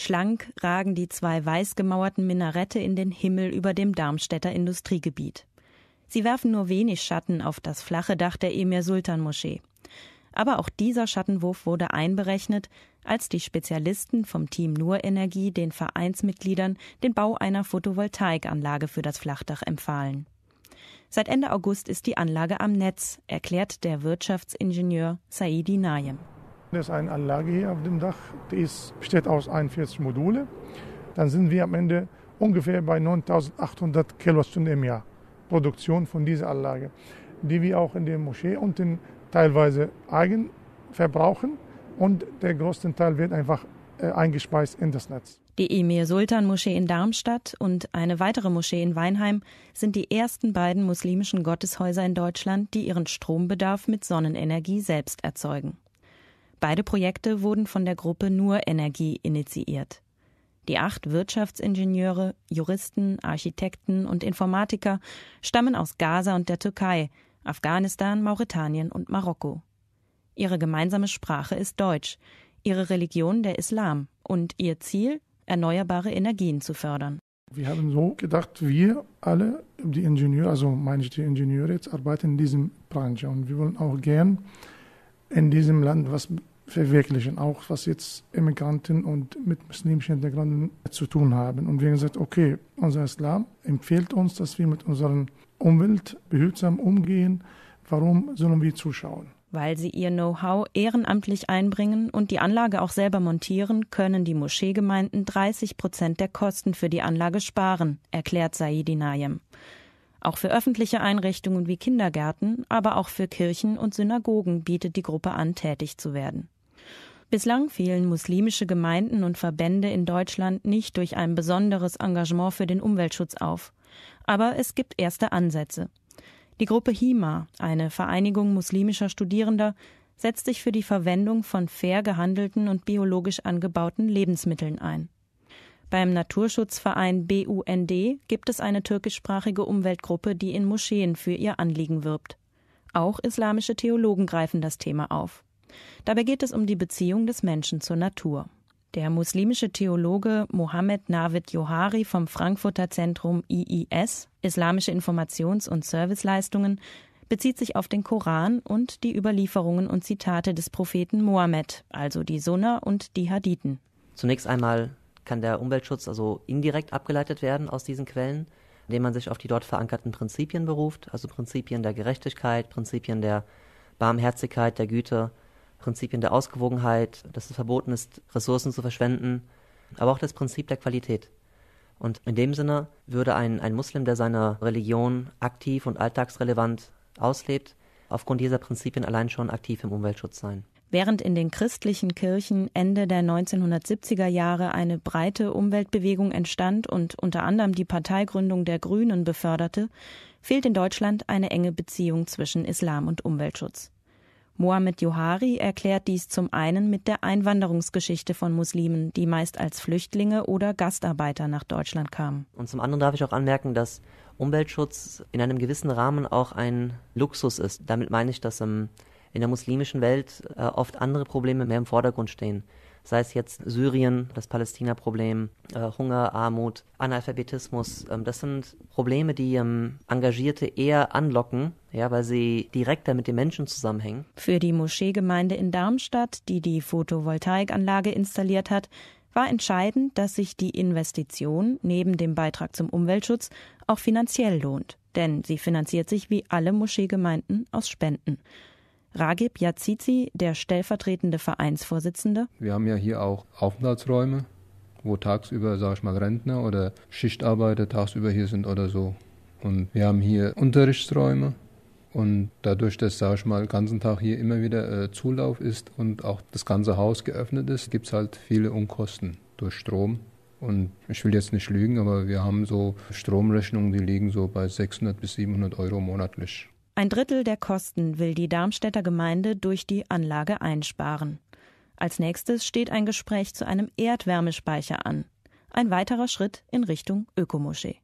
Schlank ragen die zwei weiß gemauerten Minarette in den Himmel über dem Darmstädter Industriegebiet. Sie werfen nur wenig Schatten auf das flache Dach der Emir Sultan Moschee. Aber auch dieser Schattenwurf wurde einberechnet, als die Spezialisten vom Team Nur Energie den Vereinsmitgliedern den Bau einer Photovoltaikanlage für das Flachdach empfahlen. Seit Ende August ist die Anlage am Netz, erklärt der Wirtschaftsingenieur Saidi Nayem. Das ist eine Anlage hier auf dem Dach, die ist, besteht aus 41 Module. Dann sind wir am Ende ungefähr bei 9800 Kilowattstunden im Jahr Produktion von dieser Anlage, die wir auch in der Moschee unten teilweise eigen verbrauchen und der größte Teil wird einfach äh, eingespeist in das Netz. Die Emir Sultan Moschee in Darmstadt und eine weitere Moschee in Weinheim sind die ersten beiden muslimischen Gotteshäuser in Deutschland, die ihren Strombedarf mit Sonnenenergie selbst erzeugen. Beide Projekte wurden von der Gruppe Nur Energie initiiert. Die acht Wirtschaftsingenieure, Juristen, Architekten und Informatiker stammen aus Gaza und der Türkei, Afghanistan, Mauretanien und Marokko. Ihre gemeinsame Sprache ist Deutsch, ihre Religion der Islam und ihr Ziel, erneuerbare Energien zu fördern. Wir haben so gedacht, wir alle, die Ingenieure, also meine ich die Ingenieure, jetzt arbeiten in diesem Branche und wir wollen auch gern in diesem Land was verwirklichen, auch was jetzt Immigranten und mit muslimischen Hintergründen zu tun haben. Und wir haben gesagt, okay, unser Islam empfiehlt uns, dass wir mit unserer Umwelt behutsam umgehen. Warum sollen wir zuschauen? Weil sie ihr Know-how ehrenamtlich einbringen und die Anlage auch selber montieren, können die Moscheegemeinden 30 Prozent der Kosten für die Anlage sparen, erklärt Saidi Nayem. Auch für öffentliche Einrichtungen wie Kindergärten, aber auch für Kirchen und Synagogen bietet die Gruppe an, tätig zu werden. Bislang fielen muslimische Gemeinden und Verbände in Deutschland nicht durch ein besonderes Engagement für den Umweltschutz auf. Aber es gibt erste Ansätze. Die Gruppe HIMA, eine Vereinigung muslimischer Studierender, setzt sich für die Verwendung von fair gehandelten und biologisch angebauten Lebensmitteln ein. Beim Naturschutzverein BUND gibt es eine türkischsprachige Umweltgruppe, die in Moscheen für ihr Anliegen wirbt. Auch islamische Theologen greifen das Thema auf. Dabei geht es um die Beziehung des Menschen zur Natur. Der muslimische Theologe Mohammed Navid Johari vom Frankfurter Zentrum IIS, Islamische Informations- und Serviceleistungen, bezieht sich auf den Koran und die Überlieferungen und Zitate des Propheten Mohammed, also die Sunna und die Hadithen. Zunächst einmal kann der Umweltschutz also indirekt abgeleitet werden aus diesen Quellen, indem man sich auf die dort verankerten Prinzipien beruft, also Prinzipien der Gerechtigkeit, Prinzipien der Barmherzigkeit, der Güte, Prinzipien der Ausgewogenheit, dass es verboten ist, Ressourcen zu verschwenden, aber auch das Prinzip der Qualität. Und in dem Sinne würde ein, ein Muslim, der seine Religion aktiv und alltagsrelevant auslebt, aufgrund dieser Prinzipien allein schon aktiv im Umweltschutz sein. Während in den christlichen Kirchen Ende der 1970er Jahre eine breite Umweltbewegung entstand und unter anderem die Parteigründung der Grünen beförderte, fehlt in Deutschland eine enge Beziehung zwischen Islam und Umweltschutz. Mohamed Johari erklärt dies zum einen mit der Einwanderungsgeschichte von Muslimen, die meist als Flüchtlinge oder Gastarbeiter nach Deutschland kamen. Und zum anderen darf ich auch anmerken, dass Umweltschutz in einem gewissen Rahmen auch ein Luxus ist. Damit meine ich, dass im in der muslimischen Welt äh, oft andere Probleme mehr im Vordergrund stehen. Sei es jetzt Syrien, das Palästina-Problem, äh, Hunger, Armut, Analphabetismus. Ähm, das sind Probleme, die ähm, Engagierte eher anlocken, ja, weil sie direkter mit den Menschen zusammenhängen. Für die Moscheegemeinde in Darmstadt, die die Photovoltaikanlage installiert hat, war entscheidend, dass sich die Investition neben dem Beitrag zum Umweltschutz auch finanziell lohnt, denn sie finanziert sich wie alle Moscheegemeinden aus Spenden. Ragib Yazizi, der stellvertretende Vereinsvorsitzende. Wir haben ja hier auch Aufenthaltsräume, wo tagsüber, sag ich mal, Rentner oder Schichtarbeiter tagsüber hier sind oder so. Und wir haben hier Unterrichtsräume. Und dadurch, dass, sag ich mal, den ganzen Tag hier immer wieder äh, Zulauf ist und auch das ganze Haus geöffnet ist, gibt es halt viele Unkosten durch Strom. Und ich will jetzt nicht lügen, aber wir haben so Stromrechnungen, die liegen so bei 600 bis 700 Euro monatlich. Ein Drittel der Kosten will die Darmstädter Gemeinde durch die Anlage einsparen. Als nächstes steht ein Gespräch zu einem Erdwärmespeicher an. Ein weiterer Schritt in Richtung Ökomoschee.